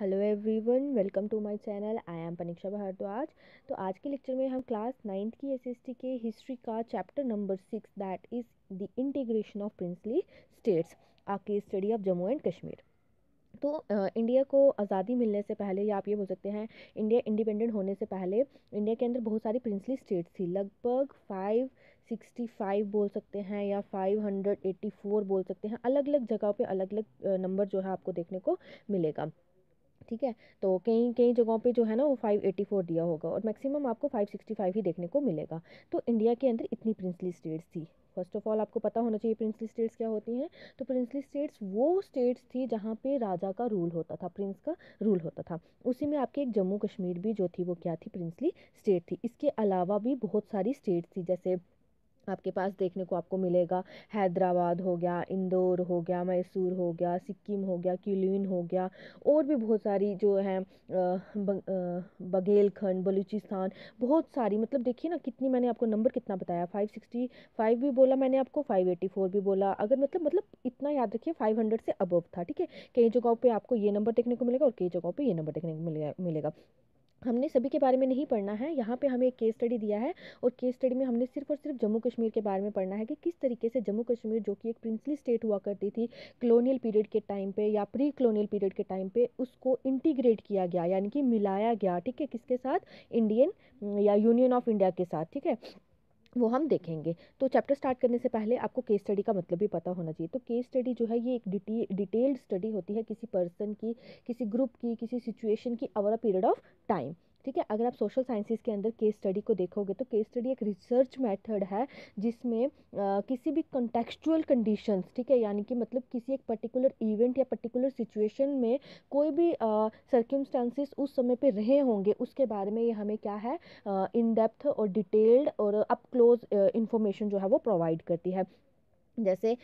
Hello everyone welcome to my channel I am Paniksha Bhardwaj तो आज के लेक्चर में हम क्लास नाइन्थ की एसएसटी के हिस्ट्री का chapter number six that is the integration of princely states आपकी study of Jammu and Kashmir तो इंडिया को आज़ादी मिलने से पहले या आप ये बोल सकते हैं इंडिया इंडिपेंडेंट होने से पहले इंडिया के अंदर बहुत सारी प्रिंसली स्टेट्स थी लगभग फाइव सिक्सटी फाइव बोल सकते हैं या फाइव हंड्रेड एट्टी फोर बोल सकते हैं अलग अलग जगह पे अलग अलग नंबर जो है आपको देखने को मिलेगा ठीक है तो कई कई जगहों पे जो है ना वो 584 दिया होगा और मैक्सिमम आपको 565 ही देखने को मिलेगा तो इंडिया के अंदर इतनी प्रिंसली स्टेट्स थी फर्स्ट ऑफ ऑल आपको पता होना चाहिए प्रिंसली स्टेट्स क्या होती हैं तो प्रिंसली स्टेट्स वो स्टेट्स थी जहाँ पे राजा का रूल होता था प्रिंस का रूल होता था उसी में आपके एक जम्मू कश्मीर भी जो थी वो क्या थी प्रिंसली स्टेट थी इसके अलावा भी बहुत सारी स्टेट्स थी जैसे आपके पास देखने को आपको मिलेगा हैदराबाद हो गया इंदौर हो गया मैसूर हो गया सिक्किम हो गया क्यूलिन हो गया और भी बहुत सारी जो है बघेलखंड बलूचिस्तान बहुत सारी मतलब देखिए ना कितनी मैंने आपको नंबर कितना बताया फाइव सिक्सटी फाइव भी बोला मैंने आपको फाइव एटी फोर भी बोला अगर मतलब मतलब इतना याद रखिए फाइव हंड्रेड से अबव था ठीक है कई जगहों पर आपको ये नंबर देखने को मिलेगा और कई जगहों पर ये नंबर देखने को मिलेगा हमने सभी के बारे में नहीं पढ़ना है यहाँ पे हमें एक केस स्टडी दिया है और केस स्टडी में हमने सिर्फ और सिर्फ जम्मू कश्मीर के बारे में पढ़ना है कि किस तरीके से जम्मू कश्मीर जो कि एक प्रिंसली स्टेट हुआ करती थी कलोनियल पीरियड के टाइम पे या प्री कलोनियल पीरियड के टाइम पे उसको इंटीग्रेट किया गया यानी कि मिलाया गया ठीक है किसके साथ इंडियन या यूनियन ऑफ इंडिया के साथ ठीक है वो हम देखेंगे तो चैप्टर स्टार्ट करने से पहले आपको केस स्टडी का मतलब भी पता होना चाहिए तो केस स्टडी जो है ये एक डिटेल्ड स्टडी होती है किसी पर्सन की किसी ग्रुप की किसी सिचुएशन की over a period of time ठीक है अगर आप सोशल साइंसिस के अंदर केस स्टडी को देखोगे तो केस स्टडी एक रिसर्च मैथड है जिसमें आ, किसी भी कंटेक्चुअल कंडीशंस ठीक है यानी कि मतलब किसी एक पर्टिकुलर इवेंट या पर्टिकुलर सिचुएशन में कोई भी सर्क्यूमस्टांसिस उस समय पर रहे होंगे उसके बारे में ये हमें क्या है इन डेप्थ और डिटेल्ड और अप क्लोज इन्फॉर्मेशन जो है वो प्रोवाइड करती है जैसे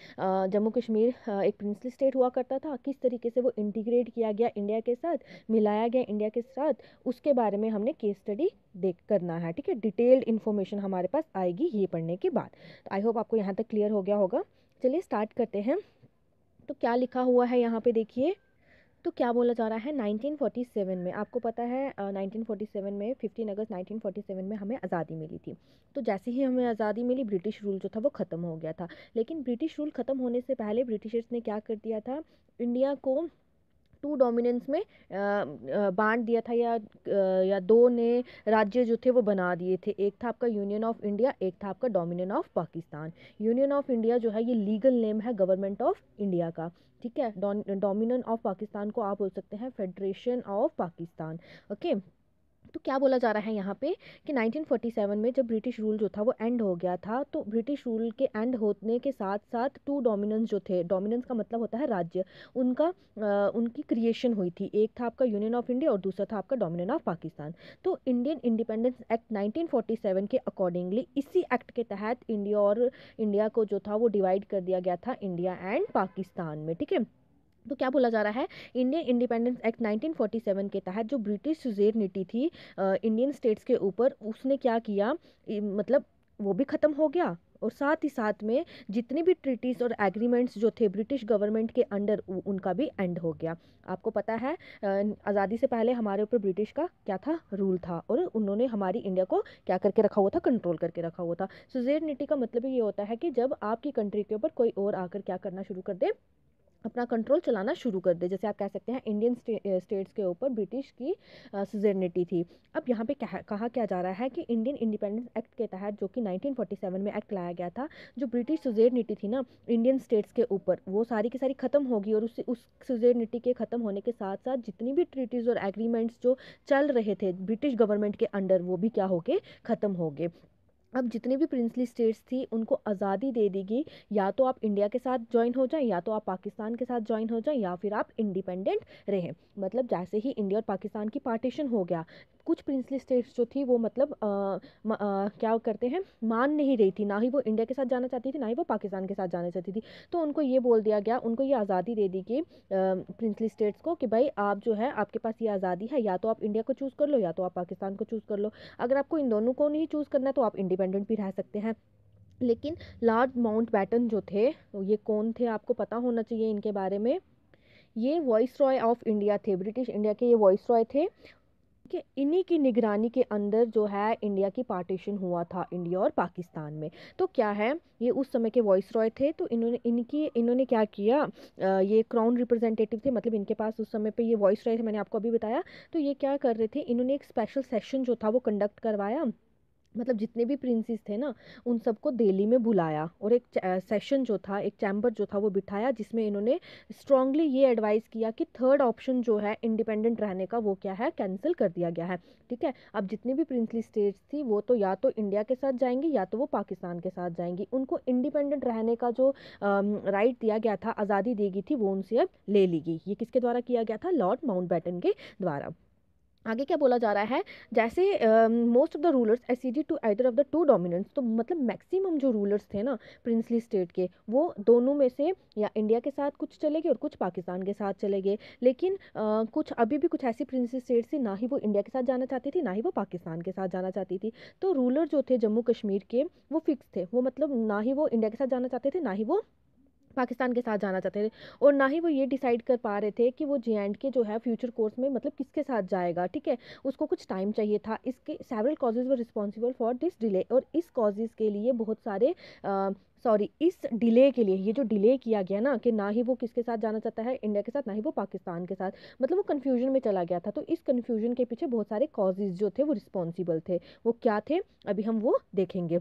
जम्मू कश्मीर एक प्रिंसली स्टेट हुआ करता था किस तरीके से वो इंटीग्रेट किया गया इंडिया के साथ मिलाया गया इंडिया के साथ उसके बारे में हमने केस स्टडी देख करना है ठीक है डिटेल्ड इन्फॉर्मेशन हमारे पास आएगी ये पढ़ने के बाद तो आई होप आपको यहाँ तक क्लियर हो गया होगा चलिए स्टार्ट करते हैं तो क्या लिखा हुआ है यहाँ पे देखिए तो क्या बोला जा रहा है 1947 में आपको पता है uh, 1947 में 15 अगस्त 1947 में हमें आज़ादी मिली थी तो जैसे ही हमें आज़ादी मिली ब्रिटिश रूल जो था वो ख़त्म हो गया था लेकिन ब्रिटिश रूल ख़त्म होने से पहले ब्रिटिशर्स ने क्या कर दिया था इंडिया को टू डोमिनेंस में बांट दिया था या या दो नए राज्य जो थे वो बना दिए थे एक था आपका यूनियन ऑफ इंडिया एक था आपका dominion of Pakistan union of India जो है ये लीगल नेम है गवर्नमेंट ऑफ इंडिया का ठीक है डोमिनियन ऑफ पाकिस्तान को आप बोल सकते हैं federation of Pakistan okay okay? तो क्या बोला जा रहा है यहाँ पे कि 1947 में जब ब्रिटिश रूल जो था वो एंड हो गया था तो ब्रिटिश रूल के एंड होने के साथ साथ टू डोमिनेंस जो थे डोमिनेंस का मतलब होता है राज्य उनका आ, उनकी क्रिएशन हुई थी एक था आपका यूनियन ऑफ इंडिया और दूसरा था आपका डोमिनियन ऑफ पाकिस्तान तो इंडियन इंडिपेंडेंस एक्ट नाइनटीन के अकॉर्डिंगली इसी एक्ट के तहत इंडिया और इंडिया को जो था वो डिवाइड कर दिया गया था इंडिया एंड पाकिस्तान में ठीक है तो क्या बोला जा रहा है इंडियन इंडिपेंडेंस एक्ट 1947 के तहत जो ब्रिटिश सुजेर नीति थी इंडियन स्टेट्स के ऊपर उसने क्या किया मतलब वो भी ख़त्म हो गया और साथ ही साथ में जितनी भी ट्रीटीज और एग्रीमेंट्स जो थे ब्रिटिश गवर्नमेंट के अंडर उनका भी एंड हो गया आपको पता है आज़ादी से पहले हमारे ऊपर ब्रिटिश का क्या था रूल था और उन्होंने हमारी इंडिया को क्या करके रखा हुआ था कंट्रोल करके रखा हुआ था सुजेर नीति का मतलब ये होता है कि जब आपकी कंट्री के ऊपर कोई और आकर क्या करना शुरू कर दे अपना कंट्रोल चलाना शुरू कर दे जैसे आप कह सकते हैं इंडियन स्टेट्स के ऊपर ब्रिटिश की सुजर्निटी थी अब यहाँ पे कह, कहा क्या जा रहा है कि इंडियन इंडिपेंडेंस एक्ट के तहत जो कि 1947 में एक्ट लाया गया था जो ब्रिटिश सुजर्निटी थी ना इंडियन स्टेट्स के ऊपर वो सारी की सारी ख़त्म होगी और उस उस सुजर्निटी के ख़त्म होने के साथ साथ जितनी भी ट्रीटीज़ और एग्रीमेंट्स जो चल रहे थे ब्रिटिश गवर्नमेंट के अंडर वो भी क्या हो गए ख़त्म हो गए अब जितनी भी प्रिंसली स्टेट्स थी उनको आज़ादी दे देगी या तो आप इंडिया के साथ ज्वाइन हो जाएं या तो आप पाकिस्तान के साथ ज्वाइन हो जाएं या फिर आप इंडिपेंडेंट रहें मतलब जैसे ही इंडिया और पाकिस्तान की पार्टीशन हो गया कुछ प्रिंसली स्टेट्स जो थी वो मतलब आ, म, आ, क्या करते हैं मान नहीं रही थी ना ही वो इंडिया के साथ जाना चाहती थी ना ही वो पाकिस्तान के साथ जाना चाहती थी तो उनको ये बोल दिया गया उनको ये आज़ादी दे दी कि प्रिंसली स्टेट्स को कि भाई आप जो है आपके पास ये आज़ादी है या तो आप इंडिया को चूज़ कर लो या तो आप पाकिस्तान को चूज़ कर लो अगर आपको इन दोनों को नहीं चूज़ करना है तो आप इंडिपेंडेंट इंडिपेंडेंट भी रह सकते हैं लेकिन लॉर्ड माउंट बैटन जो थे ये कौन थे आपको पता होना चाहिए इनके बारे में ये वॉइस रॉय ऑफ इंडिया थे ब्रिटिश इंडिया के ये वॉइस रॉय थे कि इन्हीं की निगरानी के अंदर जो है इंडिया की पार्टीशन हुआ था इंडिया और पाकिस्तान में तो क्या है ये उस समय के वॉइस रॉय थे तो इन्होंने इनकी इन्होंने क्या किया आ, ये क्राउन रिप्रेजेंटेटिव थे मतलब इनके पास उस समय पे ये वॉइस रॉय थे मैंने आपको अभी बताया तो ये क्या कर रहे थे इन्होंने एक स्पेशल सेशन जो था वो कंडक्ट करवाया मतलब जितने भी प्रिंसेस थे ना उन सबको दिल्ली में बुलाया और एक सेशन जो था एक चैम्बर जो था वो बिठाया जिसमें इन्होंने स्ट्रांगली ये एडवाइस किया कि थर्ड ऑप्शन जो है इंडिपेंडेंट रहने का वो क्या है कैंसिल कर दिया गया है ठीक है अब जितनी भी प्रिंसली स्टेट्स थी वो तो या तो इंडिया के साथ जाएंगी या तो वो पाकिस्तान के साथ जाएंगी उनको इंडिपेंडेंट रहने का जो राइट दिया गया था आज़ादी दी गई थी वो उनसे अब ले ली गई ये किसके द्वारा किया गया था लॉर्ड माउंट के द्वारा आगे क्या बोला जा रहा है जैसे most of the rulers acceded to either of the two dominants तो मतलब मैक्सिमम जो रूलर्स थे ना प्रिंसली स्टेट के वो दोनों में से या इंडिया के साथ कुछ चले गए और कुछ पाकिस्तान के साथ चले गए लेकिन आ, कुछ अभी भी कुछ ऐसी प्रिंसली स्टेट थी ना ही वो इंडिया के साथ जाना चाहती थी ना ही वो पाकिस्तान के साथ जाना चाहती थी तो रूलर जो थे जम्मू कश्मीर के वो फिक्स थे वो मतलब ना ही वो इंडिया के साथ जाना चाहते थे ना ही वो पाकिस्तान के साथ जाना चाहते थे और ना ही वो ये डिसाइड कर पा रहे थे कि वो जे एंड के जो है फ्यूचर कोर्स में मतलब किसके साथ जाएगा ठीक है उसको कुछ टाइम चाहिए था इसके several causes were responsible for this delay और इस कॉजेज़ के लिए बहुत सारे आ, सॉरी इस डिले के लिए ये जो डिले किया गया ना कि ना ही वो किसके साथ जाना चाहता है इंडिया के साथ ना ही वो पाकिस्तान के साथ मतलब वो कन्फ्यूजन में चला गया था तो इस कन्फ्यूजन के पीछे बहुत सारे कॉजेज़ जो थे वो रिस्पॉन्सिबल थे वो क्या थे अभी हम वो देखेंगे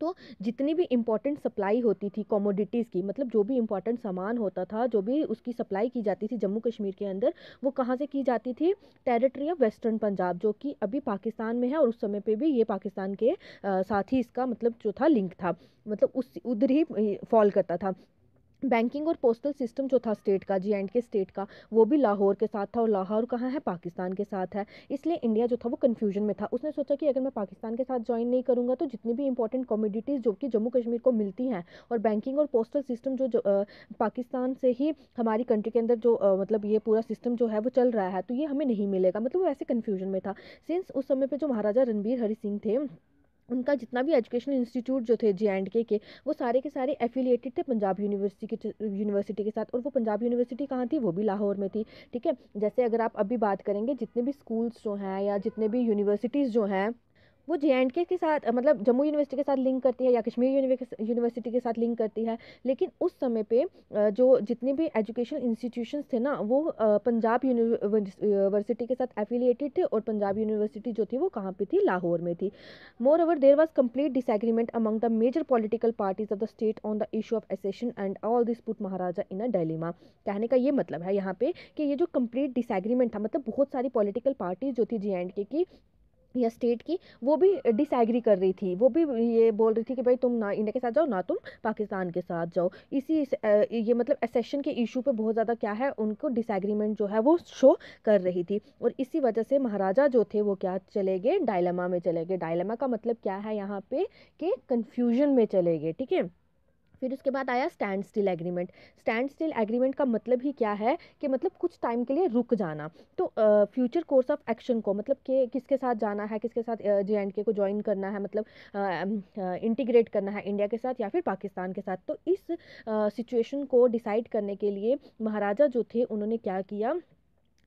तो जितनी भी इम्पोर्टेंट सप्लाई होती थी कॉमोडिटीज़ की मतलब जो भी इम्पोर्टेंट सामान होता था जो भी उसकी सप्लाई की जाती थी जम्मू कश्मीर के अंदर वो कहाँ से की जाती थी टेरिटरी ऑफ वेस्टर्न पंजाब जो कि अभी पाकिस्तान में है और उस समय पे भी ये पाकिस्तान के साथ ही इसका मतलब जो था लिंक था मतलब उस उधर ही फॉल करता था बैंकिंग और पोस्टल सिस्टम जो था स्टेट का जी एंड के स्टेट का वो भी लाहौर के साथ था और लाहौर कहाँ है पाकिस्तान के साथ है इसलिए इंडिया जो था वो कन्फ्यूजन में था उसने सोचा कि अगर मैं पाकिस्तान के साथ ज्वाइन नहीं करूँगा तो जितनी भी इंपॉर्टेंट कॉमोडिटीज़ जो कि जम्मू कश्मीर को मिलती हैं और बैंकिंग और पोस्टल सिस्टम जो, जो आ, पाकिस्तान से ही हमारी कंट्री के अंदर जो आ, मतलब ये पूरा सिस्टम जो है वो चल रहा है तो ये हमें नहीं मिलेगा मतलब वो ऐसे कन्फ्यूजन में था सिंस उस समय पर जो महाराजा रणबीर हरी सिंह थे उनका जितना भी एजुकेशनल इंस्टीट्यूट जो थे जे एंड के के वो सारे के सारे एफिलिएटेड थे पंजाब यूनिवर्सिटी के यूनिवर्सिटी के साथ और वो पंजाब यूनिवर्सिटी कहाँ थी वो भी लाहौर में थी ठीक है जैसे अगर आप अभी बात करेंगे जितने भी स्कूल्स जो हैं या जितने भी यूनिवर्सिटीज़ जो हैं वो जे एंड के साथ मतलब जम्मू यूनिवर्सिटी के साथ लिंक करती है या कश्मीर यूनिवर्सिटी के साथ लिंक करती है लेकिन उस समय पे जो जितने भी एजुकेशन इंस्टीट्यूशन थे ना वो पंजाब यूनिवर्सिटी के साथ एफिलिएटेड थे और पंजाब यूनिवर्सिटी जो थी वो कहाँ पर थी लाहौर में थी moreover there was complete disagreement among the major political parties of the state on the issue of accession and all this put Maharaja in a dilemma कहने का ये मतलब है यहाँ पे कि ये जो कम्प्लीट डिसएग्रीमेंट था मतलब बहुत सारी पॉलिटिकल पार्टीज जो थी जे एंड के की या स्टेट की वो भी डिसएग्री कर रही थी वो भी ये बोल रही थी कि भाई तुम ना इंडिया के साथ जाओ ना तुम पाकिस्तान के साथ जाओ इसी ये मतलब एसेशन के इशू पे बहुत ज़्यादा क्या है उनको डिसएग्रीमेंट जो है वो शो कर रही थी और इसी वजह से महाराजा जो थे वो क्या चले गए डायलमा में चले गए डायलमा का मतलब क्या है यहाँ पे कि कन्फ्यूजन में चले गए ठीक है फिर उसके बाद आया standstill agreement standstill agreement का मतलब ही क्या है कि मतलब कुछ टाइम के लिए रुक जाना तो फ्यूचर कोर्स ऑफ एक्शन को मतलब कि किसके साथ जाना है किसके साथ जे एंड के को ज्वाइन करना है मतलब इंटीग्रेट करना है इंडिया के साथ या फिर पाकिस्तान के साथ तो इस सिचुएशन को डिसाइड करने के लिए महाराजा जो थे उन्होंने क्या किया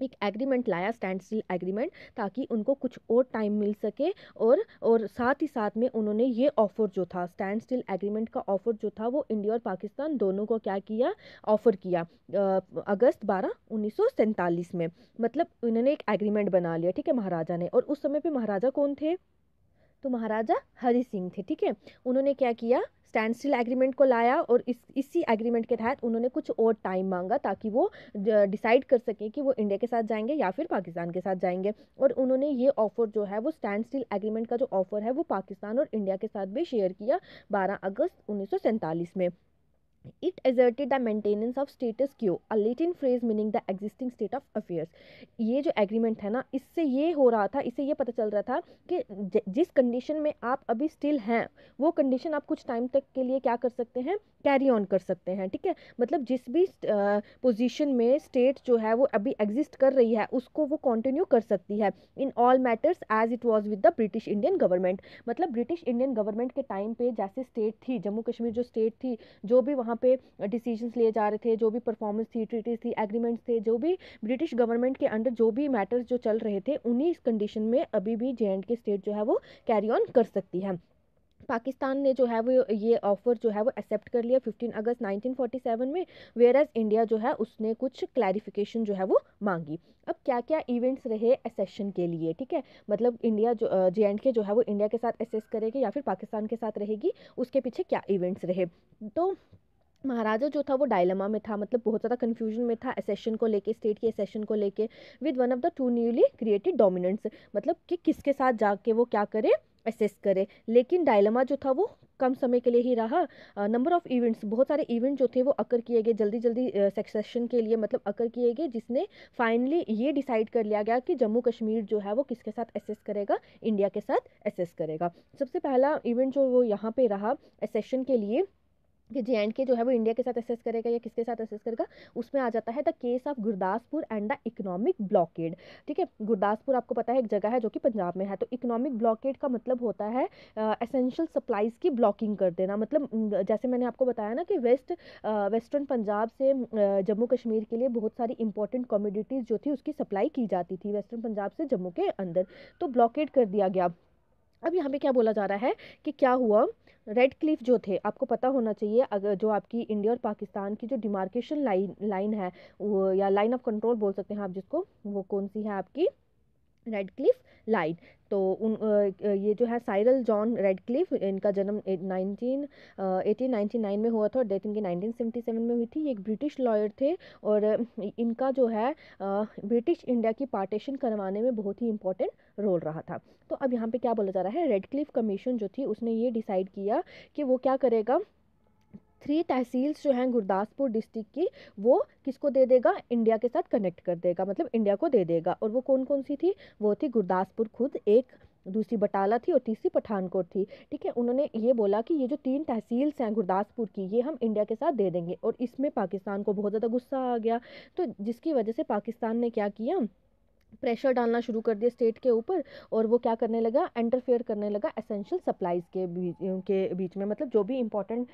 एक एग्रीमेंट लाया स्टैंड स्टिल एग्रीमेंट ताकि उनको कुछ और टाइम मिल सके और और साथ ही साथ में उन्होंने ये ऑफ़र जो था स्टैंड स्टिल एग्रीमेंट का ऑफ़र जो था वो इंडिया और पाकिस्तान दोनों को क्या किया ऑफ़र किया आ, अगस्त बारह उन्नीस में मतलब इन्होंने एक एग्रीमेंट बना लिया ठीक है महाराजा ने और उस समय पर महाराजा कौन थे तो महाराजा हरि सिंह थे ठीक है उन्होंने क्या किया स्टैंड स्टिल एग्रीमेंट को लाया और इस इसी एग्रीमेंट के तहत उन्होंने कुछ और टाइम मांगा ताकि वो डिसाइड कर सकें कि वो इंडिया के साथ जाएंगे या फिर पाकिस्तान के साथ जाएंगे और उन्होंने ये ऑफ़र जो है वो स्टैंड स्टिल एग्रीमेंट का जो ऑफ़र है वो पाकिस्तान और इंडिया के साथ भी शेयर किया बारह अगस्त उन्नीस में it asserted the maintenance of status quo, a latent phrase meaning the existing state of affairs ये जो एग्रीमेंट है ना इससे ये हो रहा था इससे ये पता चल रहा था कि जिस कंडीशन में आप अभी स्टिल हैं वो कंडीशन आप कुछ टाइम तक के लिए क्या कर सकते हैं कैरी ऑन कर सकते हैं ठीक है मतलब जिस भी uh, में स्टेट जो है वो अभी एग्जिस्ट कर रही है उसको वो कंटिन्यू कर सकती है in all matters as it was with the British Indian government मतलब ब्रिटिश इंडियन गवर्नमेंट के टाइम पे जैसे स्टेट थी जम्मू कश्मीर जो स्टेट थी जो भी वहाँ यहाँ पे डिसीजन लिए जा रहे थे जो भी परफॉर्मेंस थी ट्रीटीज थी एग्रीमेंट्स थे जो भी ब्रिटिश गवर्नमेंट के अंडर जो भी मैटर्स जो चल रहे थे उन्हीं कंडीशन में अभी भी जे एंड के स्टेट जो है वो कैरी ऑन कर सकती है पाकिस्तान ने जो है वो ये ऑफ़र जो है वो एक्सेप्ट कर लिया 15 अगस्त 1947 में वेयर एज इंडिया जो है उसने कुछ क्लैरिफिकेशन जो है वो मांगी अब क्या क्या इवेंट्स रहे एसेशन के लिए ठीक है मतलब इंडिया जो जे एंड के जो है वो इंडिया के साथ एसेस करेगी या फिर पाकिस्तान के साथ रहेगी उसके पीछे क्या इवेंट्स रहे तो महाराजा जो था वो डायलमा में था मतलब बहुत ज़्यादा कन्फ्यूजन में था एसेशन को लेके स्टेट के एसेशन को लेके with one of the two newly created dominants मतलब कि किसके साथ जाके वो क्या करे असेस करे लेकिन डायलमा जो था वो कम समय के लिए ही रहा नंबर ऑफ़ इवेंट्स बहुत सारे इवेंट जो थे वो अकर किए गए जल्दी जल्दी सक्सेशन के लिए मतलब अकर किए गए जिसने फाइनली ये डिसाइड कर लिया गया कि जम्मू कश्मीर जो है वो किसके साथ एसेस करेगा इंडिया के साथ एसेस करेगा सबसे पहला इवेंट जो वो यहाँ पे रहा एसेशन के लिए कि जे एंड के जो है वो इंडिया के साथ असेस करेगा या किसके साथ असेस करेगा उसमें आ जाता है the case of Gurdaspur and the economic blockade ठीक है गुरदासपुर आपको पता है एक जगह है जो कि पंजाब में है तो इकोनॉमिक ब्लॉकेड का मतलब होता है एसेंशियल सप्लाईज की ब्लॉकिंग कर देना मतलब जैसे मैंने आपको बताया ना कि वेस्ट वेस्टर्न पंजाब से जम्मू कश्मीर के लिए बहुत सारी इंपॉर्टेंट कॉमोडिटीज़ जो थी उसकी सप्लाई की जाती थी वेस्टर्न पंजाब से जम्मू के अंदर तो ब्लॉकेड कर दिया गया अब यहाँ पे क्या बोला जा रहा है कि क्या हुआ रेड क्लिफ जो थे आपको पता होना चाहिए अगर जो आपकी इंडिया और पाकिस्तान की जो डिमार्केशन लाइन लाइन है वो या लाइन ऑफ कंट्रोल बोल सकते हैं आप जिसको वो कौन सी है आपकी रेडक्लिफ लाइट तो उन ये जो है साइरल जॉन रेडक्लिफ इनका जन्म नाइनटीन एटीन नाइन्टी नाइन में हुआ था और डेथ इनकी नाइनटीन सेवेंटी सेवन में हुई थी ये एक ब्रिटिश लॉयर थे और इनका जो है ब्रिटिश इंडिया की पार्टीशन करवाने में बहुत ही इंपॉर्टेंट रोल रहा था तो अब यहाँ पे क्या बोला जा रहा है रेडक्लिफ कमीशन जो थी उसने ये डिसाइड किया कि वो क्या करेगा थ्री तहसील्स जो हैं गुरदासपुर डिस्ट्रिक्ट की वो किसको दे देगा इंडिया के साथ कनेक्ट कर देगा मतलब इंडिया को दे देगा और वो कौन कौन सी थी वो थी गुरदासपुर खुद एक दूसरी बटाला थी और तीसरी पठानकोट थी ठीक है उन्होंने ये बोला कि ये जो तीन तहसील्स हैं गुरदासपुर की ये हम इंडिया के साथ दे देंगे और इसमें पाकिस्तान को बहुत ज़्यादा गुस्सा आ गया तो जिसकी वजह से पाकिस्तान ने क्या किया प्रेशर डालना शुरू कर दिया स्टेट के ऊपर और वो क्या करने लगा इंटरफेयर करने लगा एसेंशियल सप्लाईज़ के बीच के बीच में मतलब जो भी इंपॉर्टेंट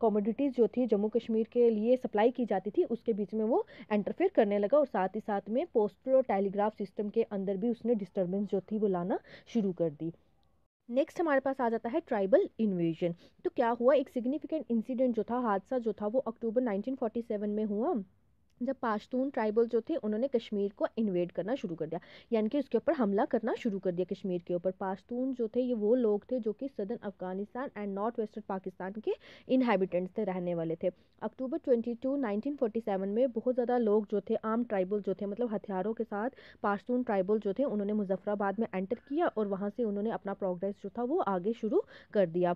कॉमोडिटीज़ जो थी जम्मू कश्मीर के लिए सप्लाई की जाती थी उसके बीच में वो इंटरफेयर करने लगा और साथ ही साथ में पोस्टल और टेलीग्राफ सिस्टम के अंदर भी उसने डिस्टर्बेंस जो थी वो लाना शुरू कर दी नेक्स्ट हमारे पास आ जाता है ट्राइबल इन्वेजन तो क्या हुआ एक सिग्निफिकेंट इंसिडेंट जो था हादसा जो था वो अक्टूबर 1947 में हुआ जब पाश्तून ट्राइबल जो थे उन्होंने कश्मीर को इन्वेड करना शुरू कर दिया यानी कि उसके ऊपर हमला करना शुरू कर दिया कश्मीर के ऊपर पाश्तून जो थे ये वो लोग थे जो कि सदर Afghanistan and north western Pakistan के इनहेबिटेंट्स थे रहने वाले थे अक्टूबर 22 1947 में बहुत ज़्यादा लोग जो थे आम ट्राइबल जो थे मतलब हथियारों के साथ पाश्तून ट्राइबल जो थे उन्होंने मुजफ्फराबाद में एंटर किया और वहाँ से उन्होंने अपना प्रोग्रेस जो था वो आगे शुरू कर दिया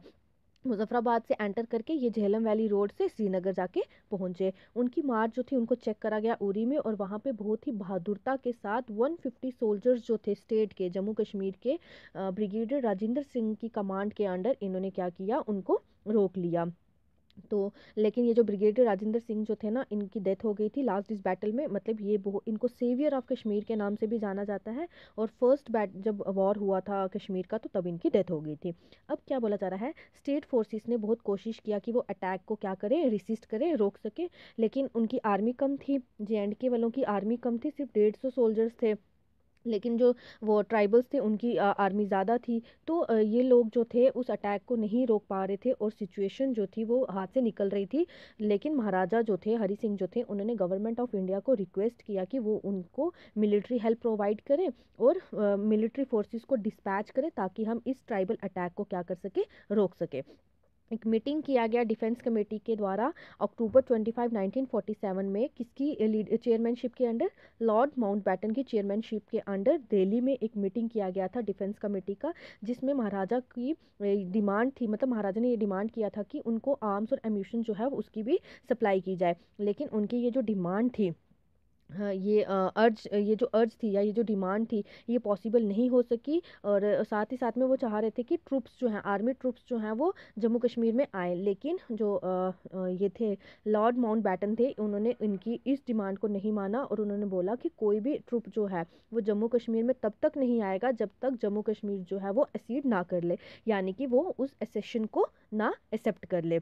मुजफ्फराबाद से एंटर करके ये झेलम वैली रोड से श्रीनगर जाके पहुंचे उनकी मार्च जो थी उनको चेक करा गया उरी में और वहाँ पे बहुत ही बहादुरता के साथ 150 सोल्जर्स जो थे स्टेट के जम्मू कश्मीर के ब्रिगेडियर राजेंद्र सिंह की कमांड के अंडर इन्होंने क्या किया उनको रोक लिया तो लेकिन ये जो ब्रिगेडियर राजेंद्र सिंह जो थे ना इनकी डेथ हो गई थी लास्ट इस बैटल में मतलब ये बहुत इनको सेवियर ऑफ कश्मीर के नाम से भी जाना जाता है और फर्स्ट बैट जब वॉर हुआ था कश्मीर का तो तब इनकी डेथ हो गई थी अब क्या बोला जा रहा है स्टेट फोर्सेस ने बहुत कोशिश किया कि वो अटैक को क्या करें रिसिस्ट करें रोक सकें लेकिन उनकी आर्मी कम थी जे एंड के वालों की आर्मी कम थी सिर्फ डेढ़ सौ सोल्जर्स थे लेकिन जो वो ट्राइबल्स थे उनकी आर्मी ज़्यादा थी तो ये लोग जो थे उस अटैक को नहीं रोक पा रहे थे और सिचुएशन जो थी वो हाथ से निकल रही थी लेकिन महाराजा जो थे हरी सिंह जो थे उन्होंने गवर्नमेंट ऑफ इंडिया को रिक्वेस्ट किया कि वो उनको मिलिट्री हेल्प प्रोवाइड करें और मिलिट्री फोर्सेस को डिस्पैच करें ताकि हम इस ट्राइबल अटैक को क्या कर सकें रोक सकें एक मीटिंग किया गया डिफेंस कमेटी के द्वारा अक्टूबर 25 1947 में किसकी चेयरमैनशिप के अंडर लॉर्ड माउंटबेटन की चेयरमैनशिप के अंडर दिल्ली में एक मीटिंग किया गया था डिफेंस कमेटी का जिसमें महाराजा की डिमांड थी मतलब महाराजा ने ये डिमांड किया था कि उनको आर्म्स और एम्यूशन जो है उसकी भी सप्लाई की जाए लेकिन उनकी ये जो डिमांड थी हाँ, ये अर्ज ये जो अर्ज थी या ये जो डिमांड थी ये पॉसिबल नहीं हो सकी और साथ ही साथ में वो चाह रहे थे कि ट्रूप्स जो हैं आर्मी ट्रूप्स जो हैं वो जम्मू कश्मीर में आए लेकिन जो ये थे लॉर्ड माउंट बैटन थे उन्होंने इनकी इस डिमांड को नहीं माना और उन्होंने बोला कि कोई भी ट्रूप जो है वो जम्मू कश्मीर में तब तक नहीं आएगा जब तक जम्मू कश्मीर जो है वो एसीड ना कर ले यानी कि वो उस एसेशन को ना एक्सेप्ट कर ले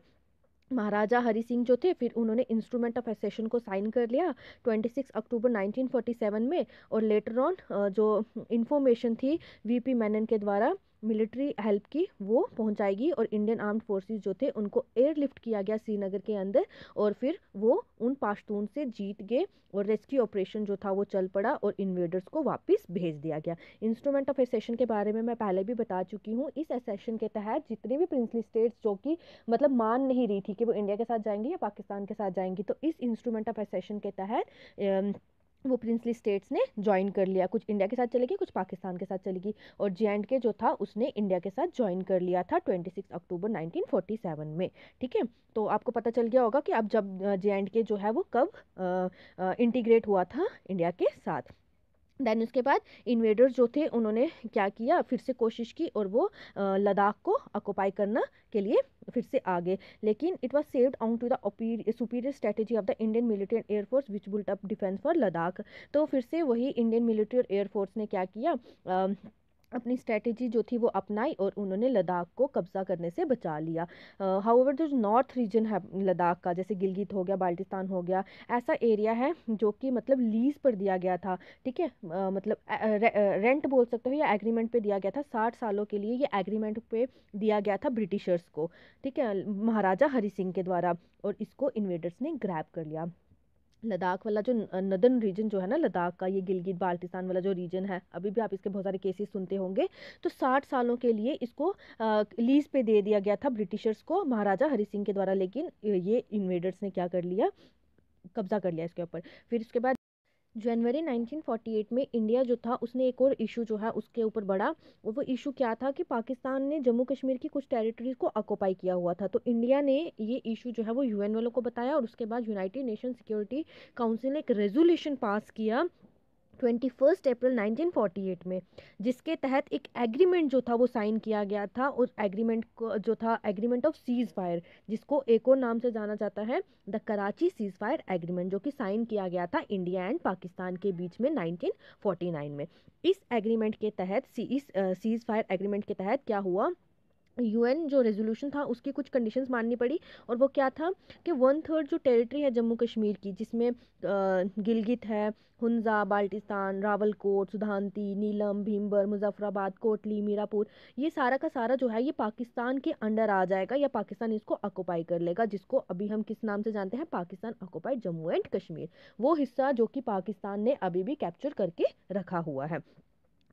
महाराजा हरि सिंह जो थे फिर उन्होंने इंस्ट्रूमेंट ऑफ एसेशन को साइन कर लिया 26 अक्टूबर 1947 में और लेटर ऑन जो इन्फॉर्मेशन थी वीपी मेनन के द्वारा मिलिट्री हेल्प की वो पहुंचाएगी और इंडियन आर्म्ड फोर्सेस जो थे उनको एयरलिफ्ट किया गया श्रीनगर के अंदर और फिर वो उन पाश्तून से जीत गए और रेस्क्यू ऑपरेशन जो था वो चल पड़ा और इन्वेडर्स को वापस भेज दिया गया इंस्ट्रूमेंट ऑफ एसेशन के बारे में मैं पहले भी बता चुकी हूँ इस एसेशन के तहत जितने भी प्रिंसली स्टेट्स जो कि मतलब मान नहीं रही थी कि वो इंडिया के साथ जाएंगी या पाकिस्तान के साथ जाएंगी तो इस इंस्ट्रूमेंट ऑफ एसेशन के तहत वो प्रिंसली स्टेट्स ने ज्वाइन कर लिया कुछ इंडिया के साथ चलेगी कुछ पाकिस्तान के साथ चलेगी और जे एंड के जो था उसने इंडिया के साथ ज्वाइन कर लिया था twenty six October nineteen forty seven में ठीक है तो आपको पता चल गया होगा कि अब जब जे एंड के जो है वो कब इंटीग्रेट हुआ था इंडिया के साथ देन उसके बाद इन्वेडर जो थे उन्होंने क्या किया फिर से कोशिश की और वो लद्दाख को अकोपाई करना के लिए फिर से आ गए लेकिन it was saved on to the superior strategy of the Indian military air force which built up defence for Ladakh तो फिर से वही इंडियन मिलिट्री एयरफोर्स ने क्या किया आ, अपनी स्ट्रेटजी जो थी वो अपनाई और उन्होंने लद्दाख को कब्ज़ा करने से बचा लिया हाउ जो नॉर्थ रीजन है लद्दाख का जैसे गिलगित हो गया बाल्टिस्तान हो गया ऐसा एरिया है जो कि मतलब लीज़ पर दिया गया था ठीक है मतलब रे, रेंट बोल सकते हो या एग्रीमेंट पे दिया गया था साठ सालों के लिए ये एग्रीमेंट पे दिया गया था ब्रिटिशर्स को ठीक है महाराजा हरी सिंह के द्वारा और इसको इन्वेडर्स ने ग्रैप कर लिया लद्दाख वाला जो नदन रीजन जो है ना लद्दाख का ये गिलगित बाल्टिस्तान वाला जो रीजन है अभी भी आप इसके बहुत सारे केसेस सुनते होंगे तो 60 सालों के लिए इसको लीज पे दे दिया गया था ब्रिटिशर्स को महाराजा हरि सिंह के द्वारा लेकिन ये इन्वेडर्स ने क्या कर लिया कब्जा कर लिया इसके ऊपर फिर इसके बाद जनवरी 1948 में इंडिया जो था उसने एक और इशू जो है उसके ऊपर बढ़ा और वो इशू क्या था कि पाकिस्तान ने जम्मू कश्मीर की कुछ टेरिटरीज़ को ऑक्यूपाई किया हुआ था तो इंडिया ने ये इशू जो है वो यूएन वालों को बताया और उसके बाद यूनाइटेड नेशन सिक्योरिटी काउंसिल ने एक रेजोल्यूशन पास किया ट्वेंटी फर्स्ट अप्रैल 1948 में जिसके तहत एक एग्रीमेंट जो था वो साइन किया गया था उस एग्रीमेंट को जो था एग्रीमेंट ऑफ सीज फायर जिसको एक और नाम से जाना जाता है the Karachi ceasefire agreement जो कि साइन किया गया था इंडिया एंड पाकिस्तान के बीच में 1949 में इस एग्रीमेंट के तहत इस सीज फायर एग्रीमेंट के तहत क्या हुआ यूएन जो रेजोल्यूशन था उसकी कुछ कंडीशंस माननी पड़ी और वो क्या था कि वन थर्ड जो टेरिटरी है जम्मू कश्मीर की जिसमें गिलगित है हुंजा बाल्टिस्तान रावलकोट सुधांती नीलम भीमबर मुजफ्फराबाद कोटली मीरापुर ये सारा का सारा जो है ये पाकिस्तान के अंडर आ जाएगा या पाकिस्तान इसको ऑक्यूपाई कर लेगा जिसको अभी हम किस नाम से जानते हैं पाकिस्तान ऑक्यूपाइड जम्मू एंड कश्मीर वो हिस्सा जो कि पाकिस्तान ने अभी भी कैप्चर करके रखा हुआ है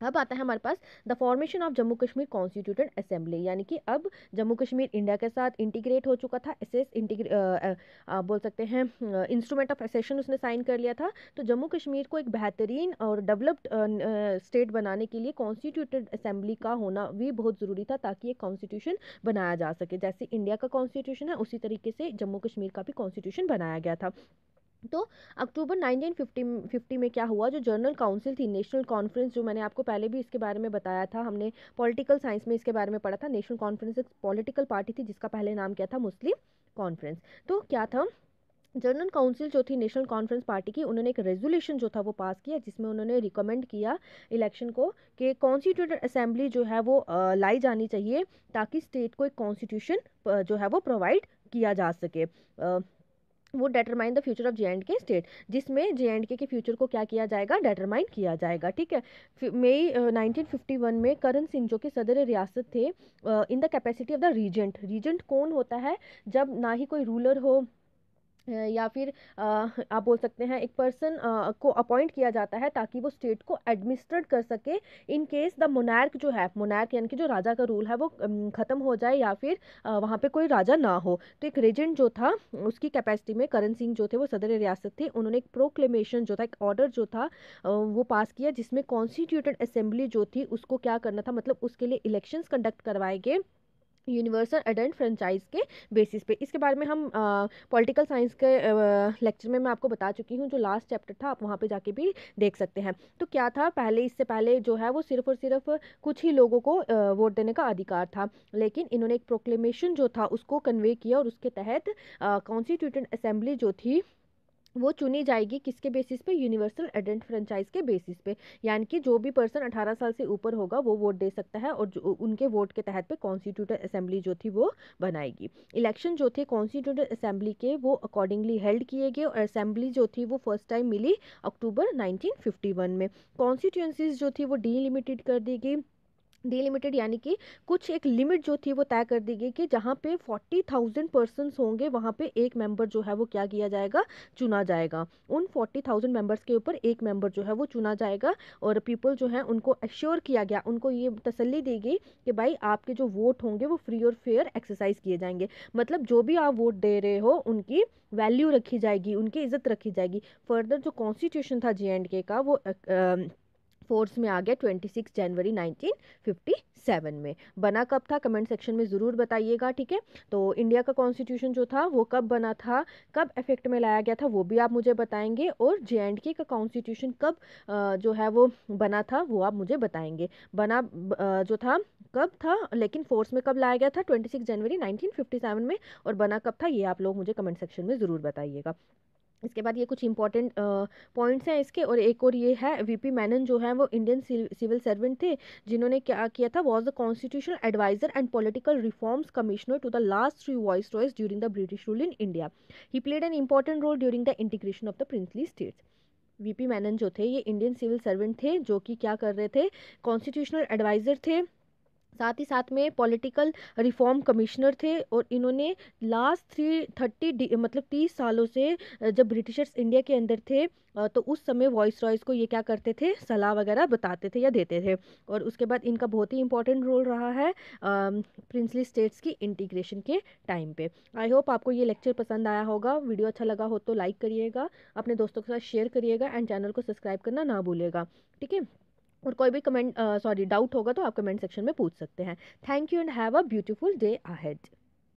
अब आता है हमारे पास the formation of Jammu Kashmir constituted assembly यानी कि अब जम्मू कश्मीर इंडिया के साथ इंटीग्रेट हो चुका था एस इंटीग्रे बोल सकते हैं इंस्ट्रूमेंट ऑफ एसेशन उसने साइन कर लिया था तो जम्मू कश्मीर को एक बेहतरीन और डेवलप्ड स्टेट बनाने के लिए कॉन्स्टिट्यूटेड असेंबली का होना भी बहुत ज़रूरी था ताकि एक कॉन्स्टिट्यूशन बनाया जा सके जैसे इंडिया का कॉन्स्टिट्यूशन है उसी तरीके से जम्मू कश्मीर का भी कॉन्स्टिट्यूशन बनाया गया था तो अक्टूबर 1950 में क्या हुआ जो जर्नल काउंसिल थी नेशनल कॉन्फ्रेंस जो मैंने आपको पहले भी इसके बारे में बताया था हमने पॉलिटिकल साइंस में इसके बारे में पढ़ा था नेशनल कॉन्फ्रेंस एक पॉलिटिकल पार्टी थी जिसका पहले नाम क्या था मुस्लिम कॉन्फ्रेंस तो क्या था जर्नल काउंसिल जो थी नेशनल कॉन्फ्रेंस पार्टी की उन्होंने एक रेजोल्यूशन जो था वो पास किया जिसमें उन्होंने रिकमेंड किया इलेक्शन को कि कॉन्स्टिट्यूटेड असेंबली जो है वो लाई जानी चाहिए ताकि स्टेट को एक कॉन्स्टिट्यूशन जो है वो प्रोवाइड किया जा सके आ, वो determine the future of J and K state जिसमें जे एंड के फ्यूचर को क्या किया जाएगा डेटरमाइन किया जाएगा ठीक है मई नाइनटीन फिफ्टी वन में करण सिंह जो कि सदर रियासत थे in the capacity of the regent regent कौन होता है जब ना ही कोई रूलर हो या फिर आप बोल सकते हैं एक पर्सन को अपॉइंट किया जाता है ताकि वो स्टेट को एडमिनिस्ट्रेट कर सके इन केस द मोनार्क जो है मोनार्क यानी कि जो राजा का रूल है वो ख़त्म हो जाए या फिर वहाँ पे कोई राजा ना हो तो एक रेजेंट जो था उसकी कैपेसिटी में करण सिंह जो थे वो सदर रियासत थे उन्होंने एक प्रोक्लेमेशन जो था एक ऑर्डर जो था वो पास किया जिसमें कॉन्स्टिट्यूटेड असेंबली जो थी उसको क्या करना था मतलब उसके लिए इलेक्शंस कंडक्ट करवाए गए यूनिवर्सल एडेंट फ्रेंचाइज के बेसिस पे इसके बारे में हम पॉलिटिकल साइंस के लेक्चर में मैं आपको बता चुकी हूँ जो लास्ट चैप्टर था आप वहाँ पे जाके भी देख सकते हैं तो क्या था पहले इससे पहले जो है वो सिर्फ और सिर्फ कुछ ही लोगों को वोट देने का अधिकार था लेकिन इन्होंने एक प्रोक्लेमेशन जो था उसको कन्वे किया और उसके तहत कॉन्स्टिट्यूटेंट असेंबली जो थी वो चुनी जाएगी किसके बेसिस पे यूनिवर्सल एडेंट फ्रेंचाइज के बेसिस पे यानी कि जो भी पर्सन 18 साल से ऊपर होगा वो वोट दे सकता है और उनके वोट के तहत पे कॉन्स्टिट्यूटर असेंबली जो थी वो बनाएगी इलेक्शन जो थे कॉन्स्टिट्यूटर असेंबली के वो अकॉर्डिंगली हेल्ड किए गए और असेंबली जो थी वो फर्स्ट टाइम मिली अक्टूबर नाइनटीन में कॉन्स्टिट्यूंसीज जो थी वो डीलिमिटेड कर दी गई डिलिमिटेड यानी कि कुछ एक लिमिट जो थी वो तय कर दी गई कि जहाँ पे फोर्टी थाउजेंड पर्सनस होंगे वहाँ पे एक मेंबर जो है वो क्या किया जाएगा चुना जाएगा उन फोर्टी थाउजेंड मेम्बर्स के ऊपर एक मेंबर जो है वो चुना जाएगा और पीपल जो है उनको एश्योर किया गया उनको ये तसली दी गई कि भाई आपके जो वोट होंगे वो फ्री और फेयर एक्सरसाइज किए जाएंगे मतलब जो भी आप वोट दे रहे हो उनकी वैल्यू रखी जाएगी उनकी इज्जत रखी जाएगी फर्दर जो कॉन्स्टिट्यूशन था जे एंड के का वो आ, आ, फोर्स में आ गया 26 जनवरी 1957 में बना कब था कमेंट सेक्शन में ज़रूर बताइएगा ठीक है तो इंडिया का कॉन्स्टिट्यूशन जो था वो कब बना था कब इफेक्ट में लाया गया था वो भी आप मुझे बताएंगे और जे एंड के का कॉन्स्टिट्यूशन कब जो है वो बना था वो आप मुझे बताएंगे बना जो था कब था लेकिन फोर्स में कब लाया गया था ट्वेंटी जनवरी नाइनटीन में और बना कब था ये आप लोग मुझे कमेंट सेक्शन में ज़रूर बताइएगा इसके बाद ये कुछ इंपॉर्टेंट पॉइंट्स हैं इसके और एक और ये है वीपी मैनन जो है वो इंडियन सिविल सर्वेंट थे जिन्होंने क्या किया था was the constitutional adviser and political reforms commissioner to the last three viceroys during the British rule in India he played an important role during the integration of the princely states V Menon जो थे ये Indian civil servant थे जो कि क्या कर रहे थे कॉन्स्टिट्यूशनल एडवाइज़र थे साथ ही साथ में पॉलिटिकल रिफॉर्म कमिश्नर थे और इन्होंने लास्ट थ्री थर्टी मतलब तीस सालों से जब ब्रिटिशर्स इंडिया के अंदर थे तो उस समय वॉइस रॉयस को ये क्या करते थे सलाह वगैरह बताते थे या देते थे और उसके बाद इनका बहुत ही इंपॉर्टेंट रोल रहा है प्रिंसली स्टेट्स की इंटीग्रेशन के टाइम पे आई होप आपको ये लेक्चर पसंद आया होगा वीडियो अच्छा लगा हो तो लाइक करिएगा अपने दोस्तों के साथ शेयर करिएगा एंड चैनल को सब्सक्राइब करना ना भूलेगा ठीक है और कोई भी कमेंट सॉरी डाउट होगा तो आप कमेंट सेक्शन में पूछ सकते हैं thank you and have a beautiful day ahead